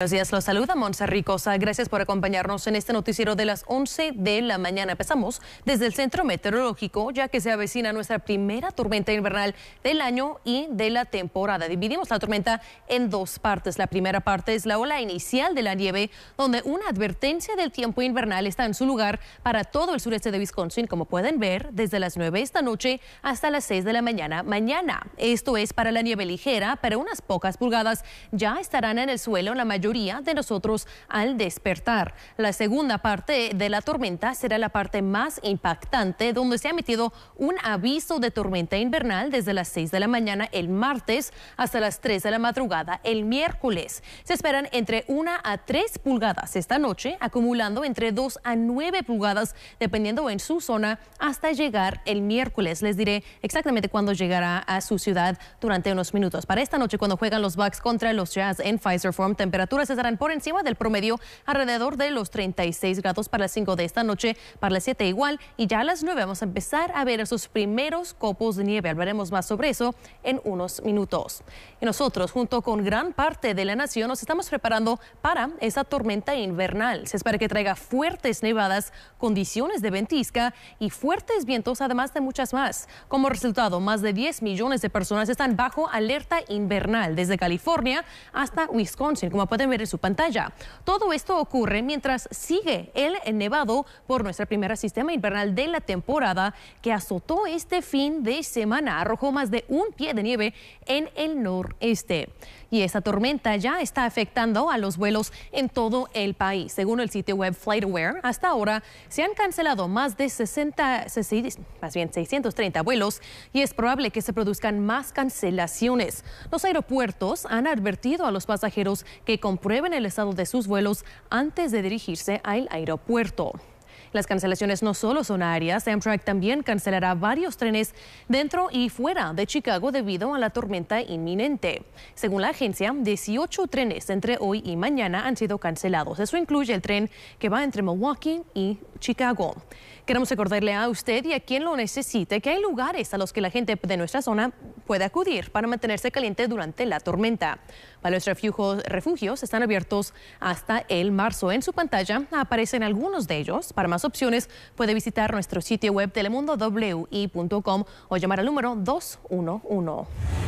Buenos días, los saluda Monza Ricosa. Gracias por acompañarnos en este noticiero de las 11 de la mañana. Empezamos desde el Centro Meteorológico, ya que se avecina nuestra primera tormenta invernal del año y de la temporada. Dividimos la tormenta en dos partes. La primera parte es la ola inicial de la nieve, donde una advertencia del tiempo invernal está en su lugar para todo el sureste de Wisconsin, como pueden ver, desde las 9 esta noche hasta las 6 de la mañana mañana. Esto es para la nieve ligera, pero unas pocas pulgadas ya estarán en el suelo en la mayor de nosotros al despertar. La segunda parte de la tormenta será la parte más impactante, donde se ha emitido un aviso de tormenta invernal desde las 6 de la mañana el martes hasta las 3 de la madrugada el miércoles. Se esperan entre 1 a 3 pulgadas esta noche, acumulando entre 2 a 9 pulgadas, dependiendo en su zona, hasta llegar el miércoles. Les diré exactamente cuándo llegará a su ciudad durante unos minutos. Para esta noche, cuando juegan los Bucks contra los Jazz en Pfizer form temperatura estarán por encima del promedio alrededor de los 36 grados para las 5 de esta noche, para las 7 igual y ya a las 9 vamos a empezar a ver esos primeros copos de nieve. Hablaremos más sobre eso en unos minutos. Y nosotros, junto con gran parte de la nación, nos estamos preparando para esa tormenta invernal. Se espera que traiga fuertes nevadas, condiciones de ventisca y fuertes vientos, además de muchas más. Como resultado, más de 10 millones de personas están bajo alerta invernal desde California hasta Wisconsin. Como pueden en su pantalla. Todo esto ocurre mientras sigue el nevado por nuestra primera sistema invernal de la temporada que azotó este fin de semana. Arrojó más de un pie de nieve en el noreste y esta tormenta ya está afectando a los vuelos en todo el país. Según el sitio web FlightAware, hasta ahora se han cancelado más de 60, más bien 630 vuelos y es probable que se produzcan más cancelaciones. Los aeropuertos han advertido a los pasajeros que comprueben el estado de sus vuelos antes de dirigirse al aeropuerto. Las cancelaciones no solo son áreas. Amtrak también cancelará varios trenes dentro y fuera de Chicago debido a la tormenta inminente. Según la agencia, 18 trenes entre hoy y mañana han sido cancelados. Eso incluye el tren que va entre Milwaukee y Chicago. Queremos recordarle a usted y a quien lo necesite que hay lugares a los que la gente de nuestra zona puede acudir para mantenerse caliente durante la tormenta. Para los refugios, refugios están abiertos hasta el marzo. En su pantalla aparecen algunos de ellos. Para más opciones puede visitar nuestro sitio web telemundowi.com o llamar al número 211.